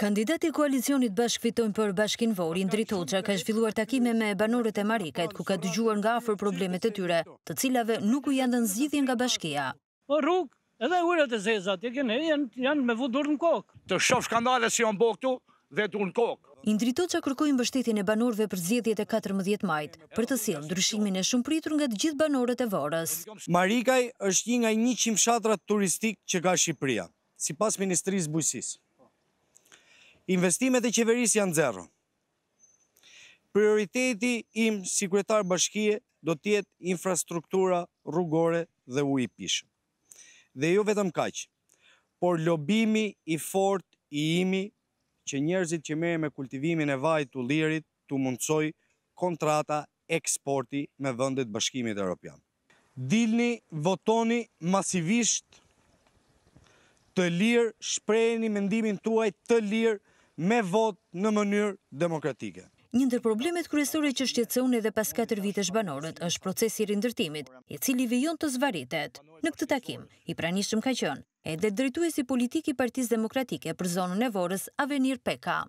Kandidati koalicionit bashkë për bashkin vori, Indri Toqa ka shvilluar takime me banorët e marikajt, ku ka dëgjuar nga afer problemet e tyre, të cilave nuk u janë dhe nëzidhjen nga bashkia. Po rrugë, edhe ujët e zezat, janë me vudur në kokë. Të shof shkandale si janë boktu, dhe du në kokë. Indri Toqa kërkojnë bështetjen e banorëve për zjedhjet e 14 majtë, për të silë ndryshimin e shumë pritur nga të gjithë banorët e vorës. Marikaj është një nga 100 shatrat turistik që ka Shqipëria, si pas Ministrisë Bujësisë. Investimet e qeveris janë zero. Prioriteti im si kretar bashkije do tjetë infrastruktura rrugore dhe u i pishë. Dhe jo vetëm kaqë, por lobimi i fort i imi që njerëzit që mere me kultivimin e vaj të lirit të mundsoj kontrata eksporti me vëndet bashkimit e Europian. Dilni votoni masivisht të lirë, shprejni mendimin tuaj të lirë, me votë në mënyrë demokratike. Një ndër problemet kryesore që shqetëson edhe pas 4 vite shbanorët është procesi rindërtimit, i cili vijon të zvaritet. Në këtë takim, i pranishëm ka qënë, edhe drejtuesi politiki partiz demokratike për zonën e vorës Avenir Peka.